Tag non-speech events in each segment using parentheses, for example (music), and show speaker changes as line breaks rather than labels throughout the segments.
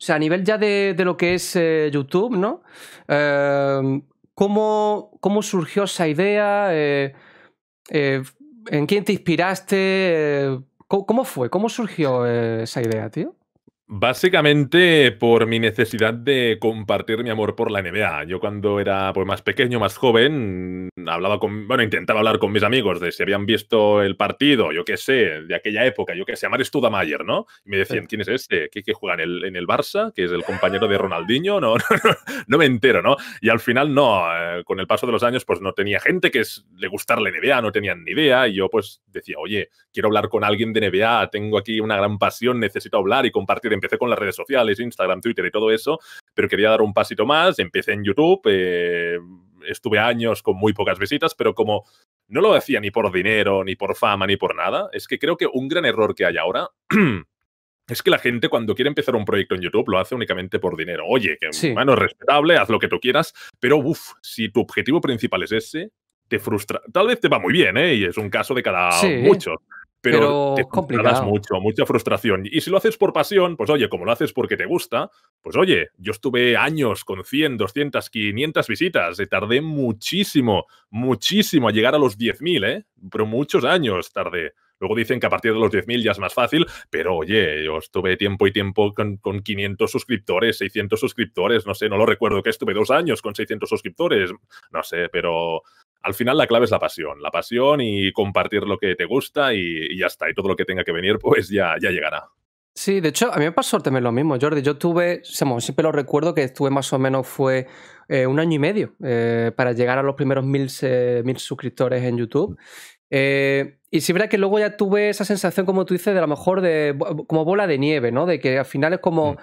O sea, a nivel ya de, lo que es eh, YouTube, ¿no? Em, ¿cómo, surgió esa idea? Eh, eh, ¿En quién te inspiraste? ¿cómo, fue? ¿Cómo surgió esa idea, tío?
Básicamente por mi necesidad de compartir mi amor por la NBA. Yo cuando era pues, más pequeño, más joven, hablaba con, bueno, intentaba hablar con mis amigos de si habían visto el partido, yo qué sé, de aquella época, yo qué sé, Amar Studamayer, ¿no? Y me decían, ¿quién es este? ¿Qué, qué juega en el, en el, Barça? ¿Que es el compañero de Ronaldinho? No, (laughs) no, me entero, ¿no? Y al final no, eh, con el paso de los años pues no tenía gente que le gustara la NBA, no tenían ni idea y yo pues decía, oye, quiero hablar con alguien de NBA, tengo aquí una gran pasión, necesito hablar y compartir empecé con las redes sociales, Instagram, Twitter y todo eso, pero quería dar un pasito más, empecé en YouTube, eh, estuve años con muy pocas visitas, pero como no lo hacía ni por dinero, ni por fama, ni por nada, es que creo que un gran error que hay ahora... (clears throat) es que la gente cuando quiere empezar un proyecto en YouTube lo hace únicamente por dinero. Oye, que es respetable, haz lo que tú quieras, pero uff, si tu objetivo principal es ese, te frustra. Tal vez te va muy bien, ¿eh? Y es un caso de cada muchos pero, te complicado. mucho, mucha frustración. Y si lo haces por pasión, pues oye, como lo haces porque te gusta, pues oye, yo estuve años con 100, 200, 500 visitas, tardé muchísimo, muchísimo a llegar a los 10.000, ¿eh? Pero muchos años tardé. Luego dicen que a partir de los 10.000 ya es más fácil, pero oye, yo estuve tiempo y tiempo con, 500 suscriptores, 600 suscriptores, no sé, no lo recuerdo que estuve dos años con 600 suscriptores, no sé, pero al final la clave es la pasión, la pasión y compartir lo que te gusta y, ya está, y todo lo que tenga que venir pues ya, ya llegará.
Sí, de hecho, a mí me pasó también lo mismo, Jordi. Yo tuve, siempre lo recuerdo que estuve más o menos fue eh, un año y medio eh, para llegar a los primeros mil, eh, suscriptores en YouTube. y sí, verdad que luego ya tuve esa sensación, como tú dices, de a lo mejor de como bola de nieve, ¿no? De que al final es como. Mm.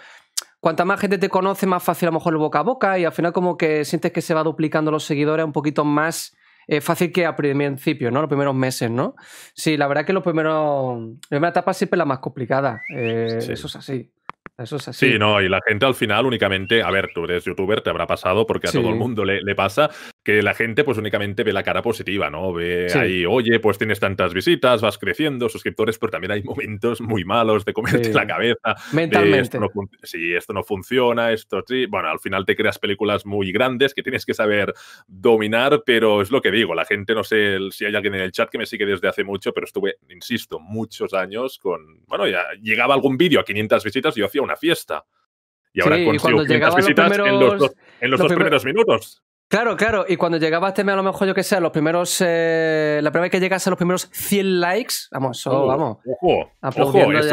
Cuanta más gente te conoce, más fácil a lo mejor el boca a boca, y al final, como que sientes que se va duplicando los seguidores un poquito más es fácil que a principio, ¿no? Los primeros meses, ¿no? Sí, la verdad que los primeros, la primera etapa siempre es la más complicada. Eh, eso es así. Eso es así. Sí, no,
y la gente al final únicamente, a ver, tú eres youtuber, te habrá pasado porque a todo el mundo le, pasa que la gente pues únicamente ve la cara positiva, ¿no? Ve ahí, oye, pues tienes tantas visitas, vas creciendo, suscriptores, pero también hay momentos muy malos de comerte la cabeza. Mentalmente. sí, esto no funciona, esto sí. Bueno, al final te creas películas muy grandes que tienes que saber dominar, pero es lo que digo, la gente, no sé si hay alguien en el chat que me sigue desde hace mucho, pero estuve, insisto, muchos años con, bueno, ya llegaba algún vídeo a 500 visitas y yo hacía una fiesta.
Y ahora sí, consigo en los, dos, primeros,
minutos. Claro, claro. Y cuando
llegabas este a lo mejor yo que sé, los primeros. Eh, la primera vez que llegas a los primeros 100 likes. Vamos, eso, vamos. Ojo, ojo es,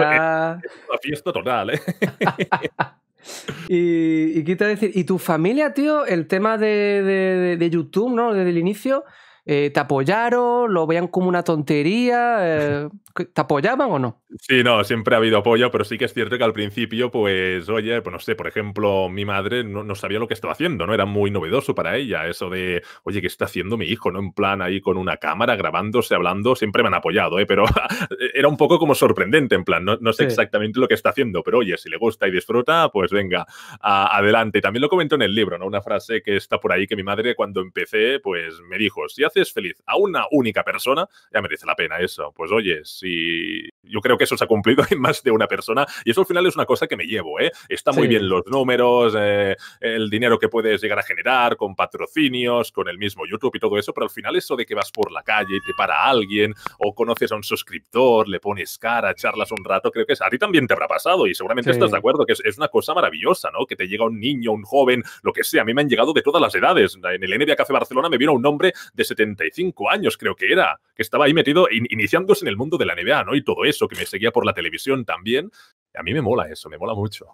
fiesta total, ¿eh?
(laughs) y, quita decir, ¿y tu familia, tío? El tema de, de, YouTube, ¿no? Desde el inicio, eh, ¿te apoyaron? ¿Lo veían como una tontería? Eh, ¿Te apoyaban o no?
Sí, no, siempre ha habido apoyo, pero sí que es cierto que al principio, pues, oye, pues no sé, por ejemplo, mi madre no, sabía lo que estaba haciendo, ¿no? Era muy novedoso para ella eso de, oye, ¿qué está haciendo mi hijo? ¿No? En plan ahí con una cámara, grabándose, hablando, siempre me han apoyado, ¿eh? Pero (laughs) era un poco como sorprendente, en plan, no, sé exactamente lo que está haciendo, pero oye, si le gusta y disfruta, pues venga, adelante adelante. También lo comentó en el libro, ¿no? Una frase que está por ahí que mi madre cuando empecé, pues me dijo, si haces feliz a una única persona, ya merece la pena eso. Pues oye, si yo creo que eso se ha cumplido (laughs) en más de una persona y eso al final es una cosa que me llevo, ¿eh? Está muy bien los números, eh, el dinero que puedes llegar a generar con patrocinios, con el mismo YouTube y todo eso, pero al final eso de que vas por la calle y te para alguien o conoces a un suscriptor, le pones cara, charlas un rato, creo que a ti también te habrá pasado y seguramente estás de acuerdo que es, una cosa maravillosa, ¿no? Que te llega un niño, un joven, lo que sea. A mí me han llegado de todas las edades. En el NBA Café Barcelona me vino un hombre de 75 años, creo que era que estaba ahí metido, iniciándose en el mundo de la NBA, ¿no? Y todo eso, que me seguía por la televisión también. A mí me mola eso, me mola mucho.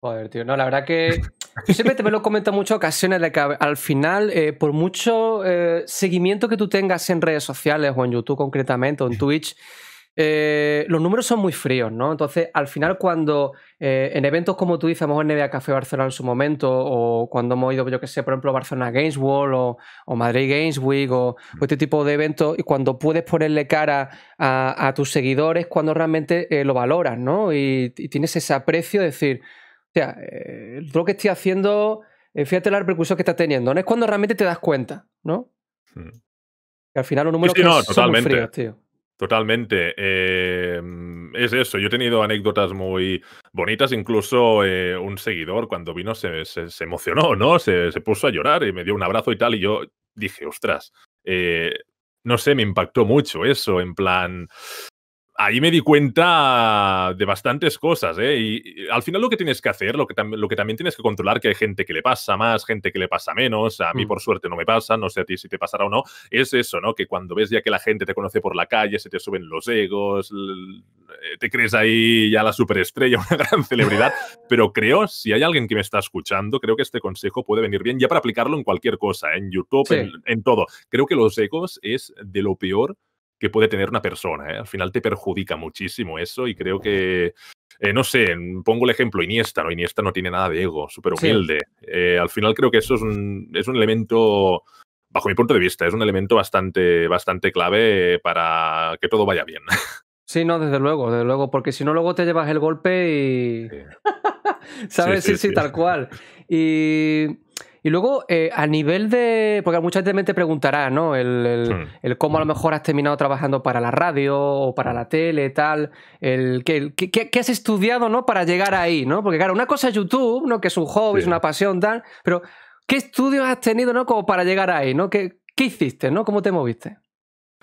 Joder, tío, no, la verdad que (laughs) yo siempre me lo comento muchas ocasiones de que al final, eh, por mucho eh, seguimiento que tú tengas en redes sociales o en YouTube concretamente o en Twitch, (laughs) Eh, los números son muy fríos, ¿no? Entonces, al final, cuando eh, en eventos como tú dices, a lo NBA Café Barcelona en su momento, o cuando hemos ido, yo que sé, por ejemplo, Barcelona Games World o, Madrid Games Week o, este tipo de eventos, y cuando puedes ponerle cara a, tus seguidores, cuando realmente eh, lo valoras, ¿no? Y, tienes ese aprecio de decir, o sea, lo que estoy haciendo, fíjate la repercusión que está teniendo, ¿no? Es cuando realmente te das cuenta, ¿no? Hmm. al final los números son muy fríos, tío.
Totalmente. Eh, es eso. Yo he tenido anécdotas muy bonitas. Incluso eh, un seguidor cuando vino se, emocionó, ¿no? Se, puso a llorar y me dio un abrazo y tal. Y yo dije, ostras, eh, no sé, me impactó mucho eso. En plan, ahí me di cuenta de bastantes cosas, ¿eh? Y, al final lo que tienes que hacer, lo que, también tienes que controlar, que hay gente que le pasa más, gente que le pasa menos, a mí mm. por suerte no me pasa, no sé a ti si te pasará o no, es eso, ¿no? Que cuando ves ya que la gente te conoce por la calle, se te suben los egos, te crees ahí ya la superestrella, (laughs) una gran celebridad, pero creo, si hay alguien que me está escuchando, creo que este consejo puede venir bien ya para aplicarlo en cualquier cosa, en YouTube, en todo. Creo que los egos es de lo peor que puede tener una persona. ¿eh? Al final te perjudica muchísimo eso y creo que, eh, no sé, pongo el ejemplo Iniesta, ¿no? Iniesta no tiene nada de ego, súper humilde. Eh, al final creo que eso es un, es un elemento bajo mi punto de vista, es un elemento bastante, bastante clave eh, para que todo vaya bien. (laughs)
Sí, no, desde luego, desde luego, porque si no, luego te llevas el golpe y. (laughs) ¿Sabes? Sí sí sí, tal cual. (laughs) Y y luego, eh, a nivel de. Porque mucha gente te preguntará, ¿no? El, cómo a lo mejor has terminado trabajando para la radio o para la tele, tal. El, ¿Qué has estudiado, ¿no? Para llegar ahí, ¿no? Porque, claro, una cosa es YouTube, ¿no? Que es un hobby, es una pasión, tal. Pero, ¿qué estudios has tenido, ¿no? Como para llegar ahí, ¿no? ¿Qué, qué hiciste, ¿no? ¿Cómo te moviste?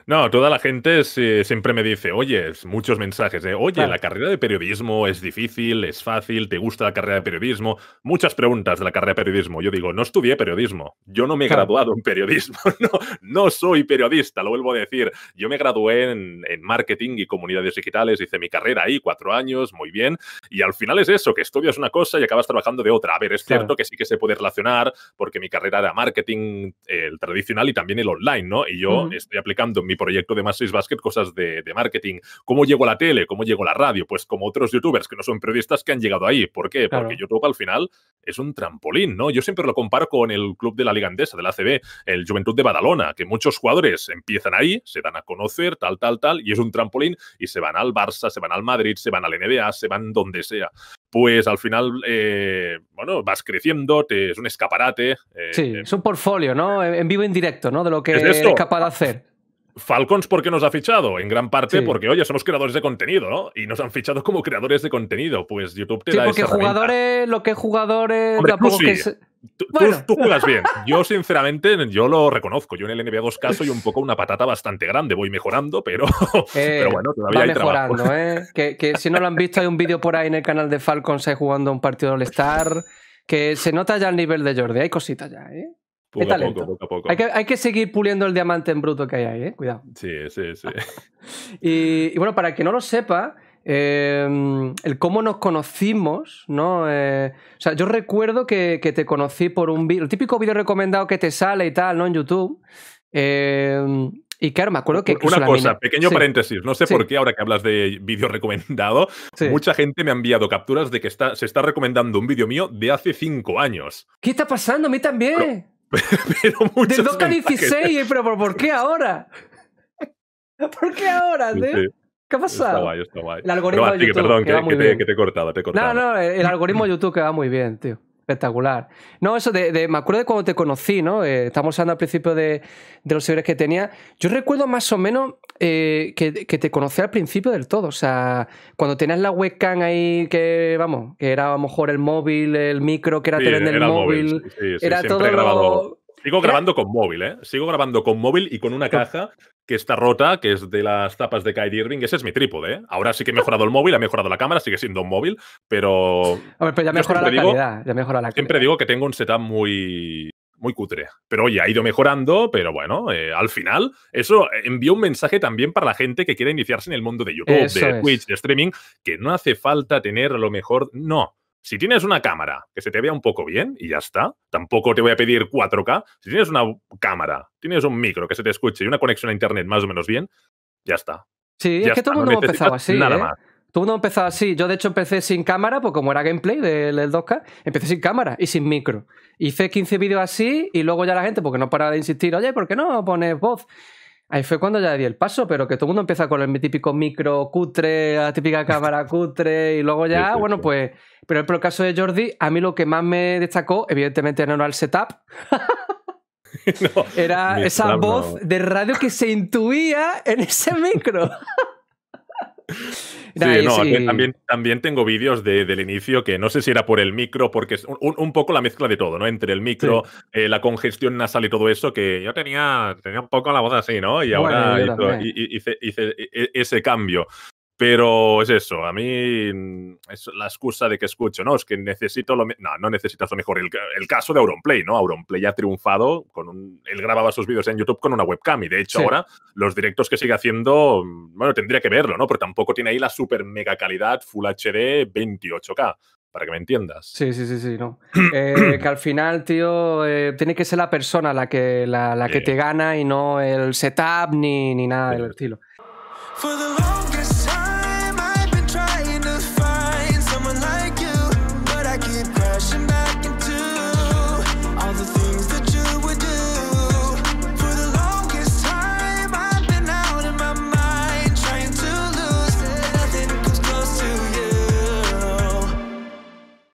No, toda la gente siempre me dice, oye, muchos mensajes de, oye, la carrera de periodismo es difícil, es fácil, ¿te gusta la carrera de periodismo? Muchas preguntas de la carrera de periodismo. Yo digo, no estudié periodismo, yo no me he graduado en periodismo, (laughs) no, no soy periodista, lo vuelvo a decir. Yo me gradué en, marketing y comunidades digitales, hice mi carrera ahí, cuatro años, muy bien, y al final es eso, que estudias una cosa y acabas trabajando de otra. A ver, es cierto que sí que se puede relacionar, porque mi carrera era marketing, eh, el tradicional y también el online, ¿no? Y yo estoy aplicando mi proyecto de Más 6 Basket, cosas de, marketing. ¿Cómo llegó a la tele? ¿Cómo llegó la radio? Pues como otros youtubers que no son periodistas que han llegado ahí. ¿Por qué? Porque YouTube al final es un trampolín, ¿no? Yo siempre lo comparo con el club de la Liga Andesa, del ACB, el Juventud de Badalona, que muchos jugadores empiezan ahí, se dan a conocer, tal, tal, tal, y es un trampolín y se van al Barça, se van al Madrid, se van al NBA, se van donde sea. Pues al final, eh, bueno, vas creciendo, es un escaparate. Eh, sí, eh.
es un portfolio, ¿no? En vivo, en directo, ¿no? De lo que es capaz de hacer.
Falcons, ¿por qué nos ha fichado? En gran parte porque, oye, somos creadores de contenido, ¿no? Y nos han fichado como creadores de contenido. Pues YouTube te da esa jugadores,
lo que jugadores es... tú, juegas
bien. (laughs) Yo, sinceramente, yo lo reconozco. Yo en el NBA 2K soy un poco una patata bastante grande. Voy mejorando, pero, eh, pero bueno, todavía va mejorando,
¿eh? Que, que, si no lo han visto, hay un vídeo por ahí en el canal de Falcons jugando un partido All-Star. Que se nota ya el nivel de Jordi. Hay cositas ya, ¿eh? Poco a poco, poco a poco. Hay que, seguir puliendo el diamante en bruto que hay ahí, ¿eh? cuidado.
Sí, sí, sí. (laughs)
y, bueno, para que no lo sepa, em, el cómo nos conocimos, ¿no? Eh, o sea, yo recuerdo que, te conocí por un vídeo, el típico vídeo recomendado que te sale y tal, ¿no? En YouTube. Em, y claro, me acuerdo que... Una cosa, pequeño paréntesis.
No sé por qué ahora que hablas de vídeo recomendado, mucha gente me ha enviado capturas de que está, se está recomendando un vídeo mío de hace cinco años.
¿Qué está pasando? A mí también. (laughs)
pero De 2 16
pero ¿por qué ahora? (laughs) ¿Por qué ahora, tío? ¿Qué ha pasado? Está guay,
está guay. El algoritmo de YouTube. Que, perdón, que, que, te, que, te, he te he No, no,
el (clears throat) algoritmo de YouTube que va muy bien, tío. Espectacular. No, eso de, me acuerdo de cuando te conocí, ¿no? Eh, estamos hablando al principio de, de los seguidores que tenía. Yo recuerdo más o menos eh, que, te conocí al principio del todo. O sea, cuando tenías la webcam ahí, que vamos, que era a lo mejor el móvil, el micro, que era tener móvil. móvil
Sigo grabando con móvil, ¿eh? Sigo grabando con móvil y con una caja que está rota, que es de las tapas de Kyrie Irving. Ese es mi trípode, ¿eh? Ahora sí que he (laughs) mejorado el móvil, ha mejorado la cámara, sigue siendo un móvil, pero... A
ver, pero ya mejora la calidad, ya mejora la calidad. Siempre
digo que tengo un setup muy, muy cutre. Pero oye, ha ido mejorando, pero bueno, eh, al final, eso envió un mensaje también para la gente que quiere iniciarse en el mundo de YouTube, de Twitch, de streaming, que no hace falta tener a lo mejor, no. Si tienes una cámara que se te vea un poco bien y ya está, tampoco te voy a pedir 4K. Si tienes una cámara, tienes un micro que se te escuche y una conexión a internet más o menos bien, ya está. Sí, es que todo el mundo empezaba así. Nada ¿eh? más.
Todo mundo empezó así. Yo, de hecho, empecé sin cámara, pues como era gameplay del, 2K, empecé sin cámara y sin micro. Hice 15 vídeos así y luego ya la gente, porque no para de insistir, oye, ¿por qué no pones voz? Ahí fue cuando ya di el paso, pero que todo el mundo empieza con el típico micro cutre, la típica (laughs) cámara cutre, y luego ya, bueno, pues. Pero en el caso de Jordi, a mí lo que más me destacó, evidentemente, no era el setup. (laughs) (laughs) era esa voz de radio que se intuía en ese micro. Sí, no, eh, También,
también tengo vídeos de, del inicio que no sé si era por el micro, porque es un, poco la mezcla de todo, ¿no? Entre el micro, eh, la congestión nasal y todo eso, que yo tenía, tenía un poco la voz así, ¿no? Y ahora hice, e, e, ese cambio. Pero es eso, a mí mm, es la excusa de que escucho, ¿no? Es que necesito lo No, no necesitas lo mejor. El, caso de Auronplay, ¿no? Auronplay ha triunfado con un... Él grababa sus vídeos en YouTube con una webcam y de hecho ahora los directos que sigue haciendo, mm, bueno, tendría que verlo, ¿no? Pero tampoco tiene ahí la super mega calidad Full HD 28K para que me entiendas.
Sí, sí, sí, sí, no. (clears throat) Eh, que al final, tío, eh, tiene que ser la persona la que, la, que te gana y no el setup ni, ni nada del estilo. For the longest time, I've been trying to find someone like you, but I keep crashing
back.